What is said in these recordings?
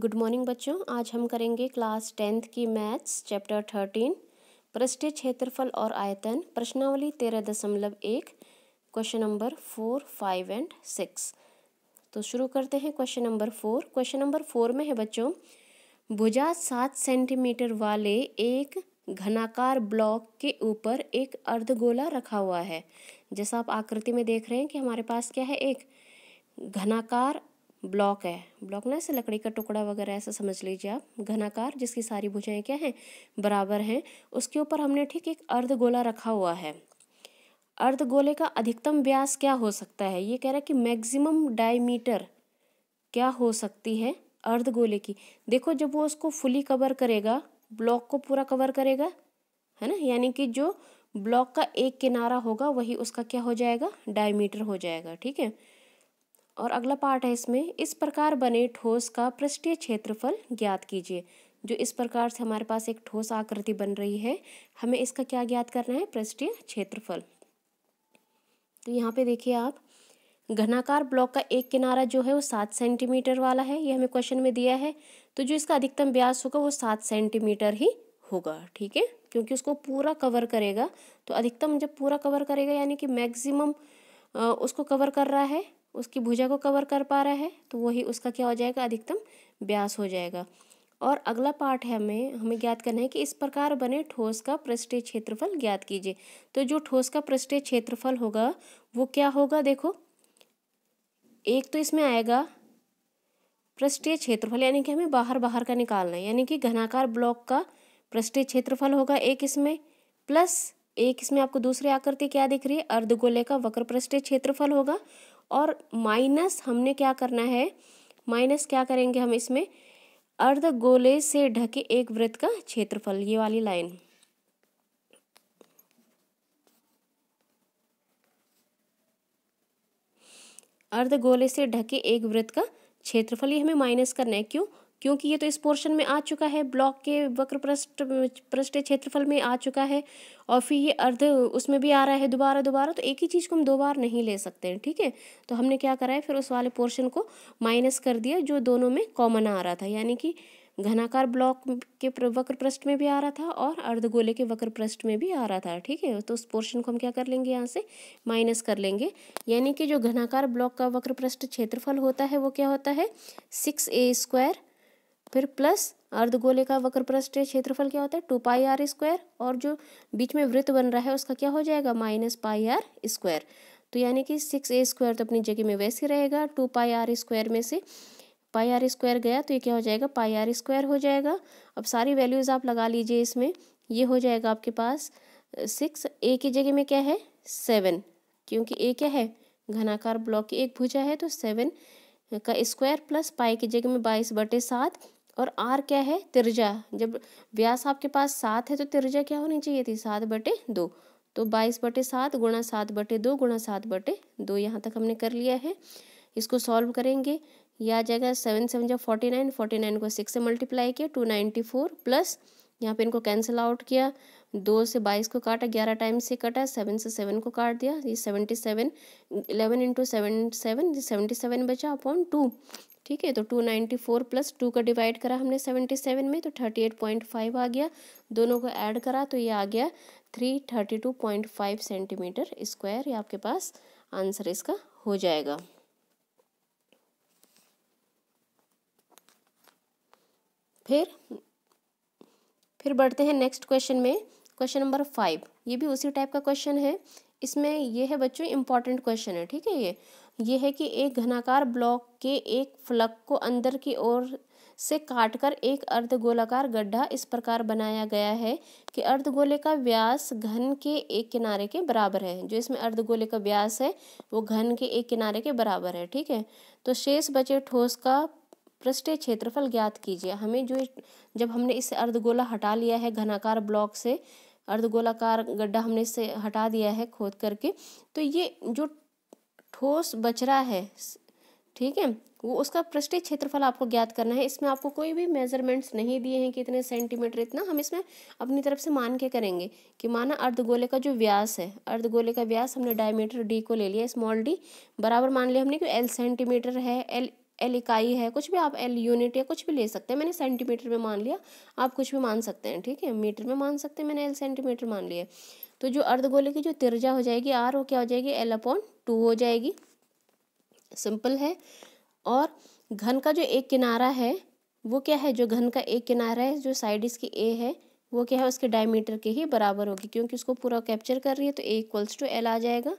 good morning बच्चों आज हम करेंगे क्लास टेंथ की मैथ्स चैप्टर थर्टीन पृष्ठ क्षेत्रफल और आयतन प्रश्नावली तेरह दशमलव एक question number four five and six तो शुरू करते हैं question number four question number four में है बच्चों भुजा सात सेंटीमीटर वाले एक घनाकार ब्लॉक के ऊपर एक अर्धगोला रखा हुआ है जैसा आप आकृति में देख रहे हैं कि हमारे पास क्या है एक घनाकार ब्लॉक है ब्लॉक ना ऐसे लकड़ी का टुकड़ा वगैरह ऐसा समझ लीजिए आप घनाकार जिसकी सारी भुजाएं क्या हैं बराबर हैं उसके ऊपर हमने ठीक एक अर्ध गोला रखा हुआ है अर्ध गोले का अधिकतम व्यास क्या हो सकता है ये कह रहा है कि मैक्सिमम डायमीटर क्या हो सकती है अर्ध गोले की देखो जब वो उसको फुली कवर करेगा ब्लॉक को पूरा कवर करेगा है ना यानी कि जो ब्लॉक का एक किनारा होगा वही उसका क्या हो जाएगा डायमीटर हो जाएगा ठीक है और अगला पार्ट है इसमें इस प्रकार बने ठोस का पृष्ठीय क्षेत्रफल ज्ञात कीजिए जो इस प्रकार से हमारे पास एक ठोस आकृति बन रही है हमें इसका क्या ज्ञात करना है पृष्ठीय क्षेत्रफल तो यहाँ पे देखिए आप घनाकार ब्लॉक का एक किनारा जो है वो सात सेंटीमीटर वाला है ये हमें क्वेश्चन में दिया है तो जो इसका अधिकतम ब्यास होगा वो सात सेंटीमीटर ही होगा ठीक है क्योंकि उसको पूरा कवर करेगा तो अधिकतम जब पूरा कवर करेगा यानी कि मैक्सिमम उसको कवर कर रहा है उसकी भुजा को कवर कर पा रहा है तो वही उसका क्या हो जाएगा अधिकतम व्यास हो जाएगा और अगला पार्ट है हमें हमें ज्ञात करना है कि इस प्रकार बने ठोस का पृष्ठीय क्षेत्रफल ज्ञात कीजिए तो जो ठोस का पृष्ठीय क्षेत्रफल होगा वो क्या होगा देखो एक तो इसमें आएगा पृष्ठीय क्षेत्रफल यानी कि हमें बाहर बाहर का निकालना है यानी कि घनाकार ब्लॉक का पृष्ठीय क्षेत्रफल होगा एक इसमें प्लस एक इसमें आपको दूसरी आकृति क्या दिख रही है अर्धगोले का वक्र पृष्ठीय क्षेत्रफल होगा और माइनस हमने क्या करना है माइनस क्या करेंगे हम इसमें अर्ध गोले से ढके एक वृत्त का क्षेत्रफल ये वाली लाइन अर्ध गोले से ढके एक वृत्त का क्षेत्रफल ये हमें माइनस करना है क्यों क्योंकि ये तो इस पोर्शन में आ चुका है ब्लॉक के वक्र पृष्ठ पृष्ठ क्षेत्रफल में आ चुका है और फिर ये अर्ध उसमें भी आ रहा है दोबारा दोबारा तो एक ही चीज़ को हम दो बार नहीं ले सकते हैं ठीक है तो हमने क्या करा है फिर उस वाले पोर्शन को माइनस कर दिया जो दोनों में कॉमन आ रहा था यानी कि घनाकार ब्लॉक के वक्र पृष्ठ में भी आ रहा था और अर्धगोले के वक्र पृष्ठ में भी आ रहा था ठीक है तो उस पोर्शन को हम क्या कर लेंगे यहाँ से माइनस कर लेंगे यानी कि जो घनाकार ब्लॉक का वक्र पृष्ठ क्षेत्रफल होता है वो क्या होता है सिक्स ए स्क्वायर फिर प्लस अर्धगोले का वक्र पृष्ठीय क्षेत्रफल क्या होता है टू पाई आर स्क्वायर और जो बीच में वृत्त बन रहा है उसका क्या हो जाएगा माइनस पाई आर स्क्वायर तो यानी कि सिक्स ए स्क्वायर तो अपनी जगह में वैसे रहेगा टू पाई आर स्क्वायर में से पाई आर स्क्वायर गया तो ये क्या हो जाएगा पाई आर स्क्वायर हो जाएगा अब सारी वैल्यूज़ आप लगा लीजिए इसमें ये हो जाएगा आपके पास सिक्स ए की जगह में क्या है सेवन क्योंकि ए क्या है घनाकार ब्लॉक की एक भुजा है तो सेवन का स्क्वायर प्लस पाई की जगह में बाईस बटे सात और आर क्या है तिरजा जब व्यास आपके पास सात है तो तिरजा क्या होनी चाहिए थी सात बटे दो तो बाईस बटे सात गुणा सात बटे दो गुणा सात बटे दो यहाँ तक हमने कर लिया है इसको सॉल्व करेंगे यह आ जाएगा सेवन सेवन जब फोर्टी नाइन फोर्टी नाइन को सिक्स से मल्टीप्लाई किया टू नाइन्टी फोर प्लस यहाँ पे इनको कैंसिल आउट किया दो से बाईस को काटा ग्यारह टाइम से कटा सेवन से सेवन को काट दिया ये seventy seven eleven into seven seven seventy seven बचा अपॉन टू ठीक है तो two ninety four plus two का डिवाइड करा हमने सेवेंटी सेवन में तो थर्टी एट पॉइंट फाइव आ गया दोनों को ऐड करा तो ये आ गया three thirty two point five centimetre square ये आपके पास आंसर इसका हो जाएगा फिर फिर बढ़ते हैं नेक्स्ट क्वेश्चन में क्वेश्चन नंबर फाइव ये भी उसी टाइप का क्वेश्चन है इसमें ये है बच्चों इंपॉर्टेंट क्वेश्चन है ठीक है ये ये है कि एक घनाकार ब्लॉक के एक फ्लक को अंदर की ओर से काटकर एक अर्धगोलाकार गड्ढा इस प्रकार बनाया गया है कि अर्धगोले का व्यास घन के एक किनारे के बराबर है जो इसमें अर्धगोले का व्यास है वो घन के एक किनारे के बराबर है ठीक है तो शेष बचे ठोस का पृष्ठीय क्षेत्रफल ज्ञात कीजिए हमें जो जब हमने इसे अर्धगोला हटा लिया है घनाकार ब्लॉक से अर्धगोलाकार गड्ढा हमने इससे हटा दिया है खोद करके तो ये जो ठोस बच रहा है ठीक है वो उसका पृष्ठीय क्षेत्रफल आपको ज्ञात करना है इसमें आपको कोई भी मेजरमेंट्स नहीं दिए हैं कि इतने सेंटीमीटर इतना हम इसमें अपनी तरफ से मान के करेंगे कि माना अर्धगोले का जो व्यास है अर्धगोले का व्यास हमने डायमीटर डी को ले लिया स्मॉल डी बराबर मान लिया हमने कि एल सेंटीमीटर है एल एल इकाई है कुछ भी आप एल यूनिट या कुछ भी ले सकते हैं मैंने सेंटीमीटर में मान लिया आप कुछ भी मान सकते हैं ठीक है मीटर में मान सकते हैं मैंने एल सेंटीमीटर मान लिया तो जो अर्धगोले की जो तिरजा हो जाएगी आर वो क्या हो जाएगी एल अपॉन टू हो जाएगी सिंपल है और घन का जो एक किनारा है वो क्या है जो घन का एक किनारा है जो साइड इसकी ए है वो क्या है उसके डायमीटर के ही बराबर होगी क्योंकि उसको पूरा कैप्चर कर रही है तो ए इक्वल्स टू एल आ जाएगा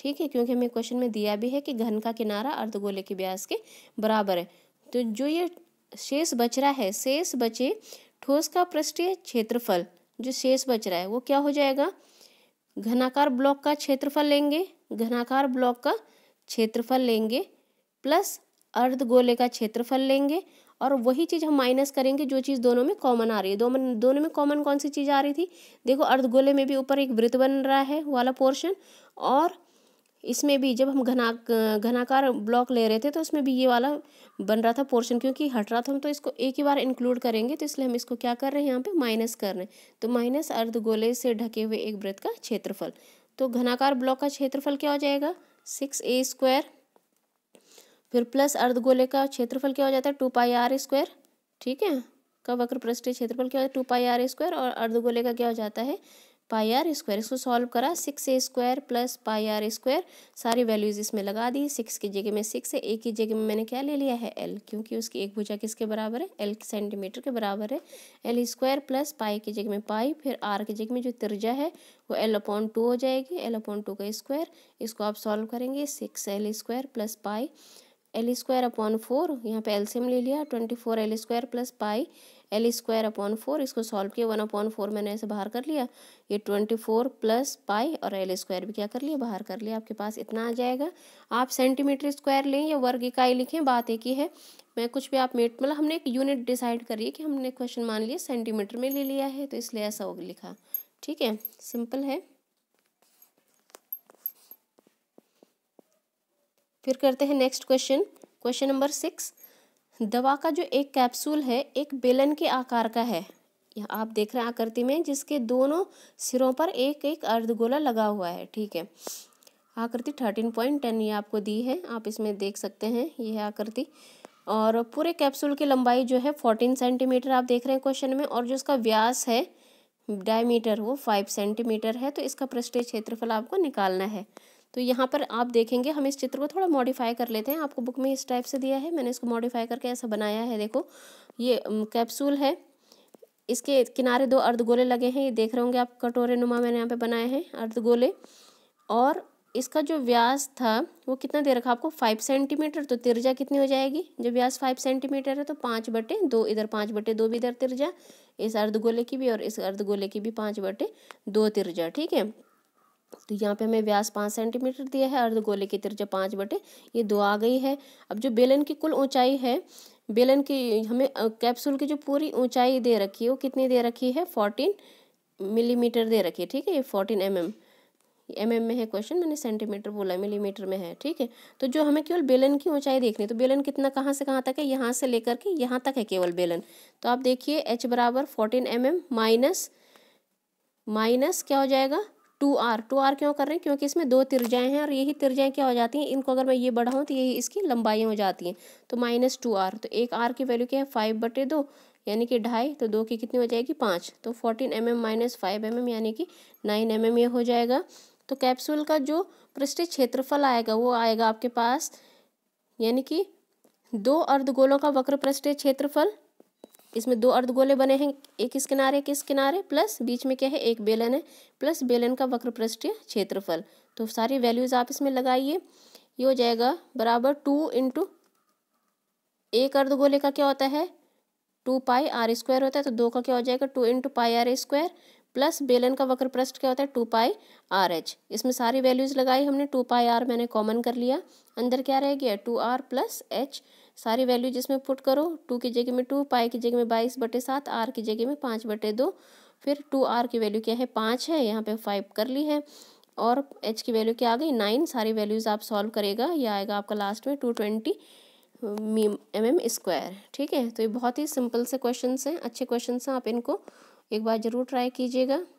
ठीक है क्योंकि हमें क्वेश्चन में दिया भी है कि घन का किनारा अर्धगोले के व्यास के बराबर है तो जो ये शेष बच रहा है शेष बचे ठोस का पृष्ठीय क्षेत्रफल जो शेष बच रहा है वो क्या हो जाएगा घनाकार ब्लॉक का क्षेत्रफल लेंगे घनाकार ब्लॉक का क्षेत्रफल लेंगे प्लस अर्ध गोले का क्षेत्रफल लेंगे और वही चीज़ हम माइनस करेंगे जो चीज़ दोनों में कॉमन आ रही है दोनों दोनों में कॉमन कौन सी चीज़ आ रही थी देखो अर्धगोले में भी ऊपर एक वृत्त बन रहा है वाला पोर्शन और इसमें भी जब हम घना घनाकार ब्लॉक ले रहे थे तो उसमें भी ये वाला बन रहा था पोर्शन क्योंकि हट रहा था हम तो इसको एक ही बार इंक्लूड करेंगे तो इसलिए हम इसको क्या कर रहे हैं यहाँ पे माइनस कर रहे हैं तो माइनस अर्धगोले से ढके हुए एक वृत्त का क्षेत्रफल तो घनाकार ब्लॉक का क्षेत्रफल क्या हो जाएगा सिक्स ए स्क्वायर फिर प्लस अर्धगोले का क्षेत्रफल क्या हो जाता है टू पाई आर स्क्वायर ठीक है का वक्र पृष्ठीय क्षेत्रफल क्या हो जाता है टू पाई आर स्क्वायर और अर्धगोले का क्या हो जाता है पाई आर स्क्वायर इसको सॉल्व करा six A square plus pi R square सारी वैल्यूज़ इसमें लगा दी सिक्स की जगह में सिक्स है ए की जगह में मैंने क्या ले लिया है एल क्योंकि उसकी एक भुजा किसके बराबर है एल सेंटीमीटर के बराबर है एल स्क्वायर प्लस पाई की जगह में पाई फिर आर की जगह में जो तिरजा है वो एल अपॉन टू हो जाएगी एल अपॉन टू का स्क्वायर इसको आप सॉल्व करेंगे six L square plus pi L square upon four यहाँ पे एलसीएम ले लिया twenty four L square plus pi L square upon four इसको सॉल्व किया वन अपॉन फोर मैंने ऐसे बाहर कर लिया ये ट्वेंटी फोर प्लस पाई और एल स्क्वायर भी क्या कर लिया बाहर कर लिया आपके पास इतना आ जाएगा आप सेंटीमीटर स्क्वायर लें या वर्ग इकाई लिखें बात एक ही है मैं कुछ भी आप मेट मतलब हमने एक यूनिट डिसाइड करिए कि हमने क्वेश्चन मान लिया सेंटीमीटर में ले लिया है तो इसलिए ऐसा होगा लिखा ठीक है सिंपल है फिर करते हैं next question question number six दवा का जो एक कैप्सूल है एक बेलन के आकार का है यह आप देख रहे हैं आकृति में जिसके दोनों सिरों पर एक एक अर्धगोला लगा हुआ है ठीक है आकृति थर्टीन पॉइंट टेन ये आपको दी है आप इसमें देख सकते हैं ये है आकृति और पूरे कैप्सूल की लंबाई जो है फोर्टीन सेंटीमीटर आप देख रहे हैं क्वेश्चन में और जो इसका व्यास है डायमीटर वो फाइव सेंटीमीटर है तो इसका पृष्ठीय क्षेत्रफल आपको निकालना है तो यहाँ पर आप देखेंगे हम इस चित्र को थोड़ा मॉडिफाई कर लेते हैं आपको बुक में इस टाइप से दिया है मैंने इसको मॉडिफाई करके ऐसा बनाया है देखो ये कैप्सूल है इसके किनारे दो अर्धगोले लगे हैं ये देख रहे होंगे आप कटोरे नुमा मैंने यहाँ पे बनाए हैं अर्धगोले और इसका जो व्यास था वो कितना दे रखा आपको फाइव सेंटीमीटर तो तिरजा कितनी हो जाएगी जब व्यास फाइव सेंटीमीटर है तो पाँच बटे दो इधर पाँच बटे दो भी इधर तिरजा इस अर्धगोले की भी और इस अर्धगोले की भी पाँच बटे दो तिरजा ठीक है तो यहाँ पे हमें व्यास पाँच सेंटीमीटर दिया है अर्धगोले की त्रिज्या पाँच बटे ये दो आ गई है अब जो बेलन की कुल ऊंचाई है बेलन की हमें कैप्सूल की जो पूरी ऊंचाई दे रखी है वो कितनी दे रखी है फोर्टीन मिलीमीटर दे रखी है ठीक है ये fourteen M M M M में है क्वेश्चन मैंने सेंटीमीटर बोला मिलीमीटर में है ठीक है तो जो हमें केवल बेलन की ऊंचाई देखनी तो बेलन कितना कहाँ से कहाँ तक है यहाँ से लेकर के यहाँ तक है केवल बेलन तो आप देखिए एच बराबर fourteen M M minus minus क्या हो जाएगा टू आर टू आर क्यों कर रहे हैं क्योंकि इसमें दो तिरजाएँ हैं और यही तिरजाएँ क्या हो जाती हैं इनको अगर मैं ये बढ़ाऊँ तो यही इसकी लंबाई हो जाती हैं तो माइनस टू आर तो एक आर की वैल्यू क्या है फाइव बटे दो यानी कि ढाई तो दो की कितनी हो जाएगी पाँच तो fourteen M M minus five M M यानी कि नाइन एम एम ये हो जाएगा तो कैप्सूल का जो पृष्ठीय क्षेत्रफल आएगा वो आएगा आपके पास यानी कि दो अर्धगोलों का वक्र पृष्ठीय क्षेत्रफल इसमें दो अर्धगोले बने हैं एक इस किनारे किस किनारे प्लस बीच में क्या है एक बेलन है प्लस बेलन का वक्र पृष्ठीय क्षेत्रफल तो सारी वैल्यूज़ आप इसमें लगाइए ये हो जाएगा बराबर टू इंटू एक अर्धगोले का क्या होता है टू पाई आर स्क्वायर होता है तो दो का क्या हो जाएगा two into pi R square plus बेलन का वक्र पृष्ठ क्या होता है टू पाई आर एच इसमें सारी वैल्यूज़ लगाई हमने टू पाई आर मैंने कॉमन कर लिया अंदर क्या रह गया टू आर प्लस एच सारी वैल्यू जिसमें पुट करो टू की जगह में टू पाई की जगह में बाईस बटे सात आर की जगह में पाँच बटे दो फिर टू आर की वैल्यू क्या है पाँच है यहाँ पे फाइव कर ली है और एच की वैल्यू क्या आ गई नाइन सारी वैल्यूज़ आप सॉल्व करेगा यह आएगा आपका लास्ट में two twenty M M square ठीक है तो ये बहुत ही सिंपल से क्वेश्चन हैं अच्छे क्वेश्चन हैं आप इनको एक बार ज़रूर ट्राई कीजिएगा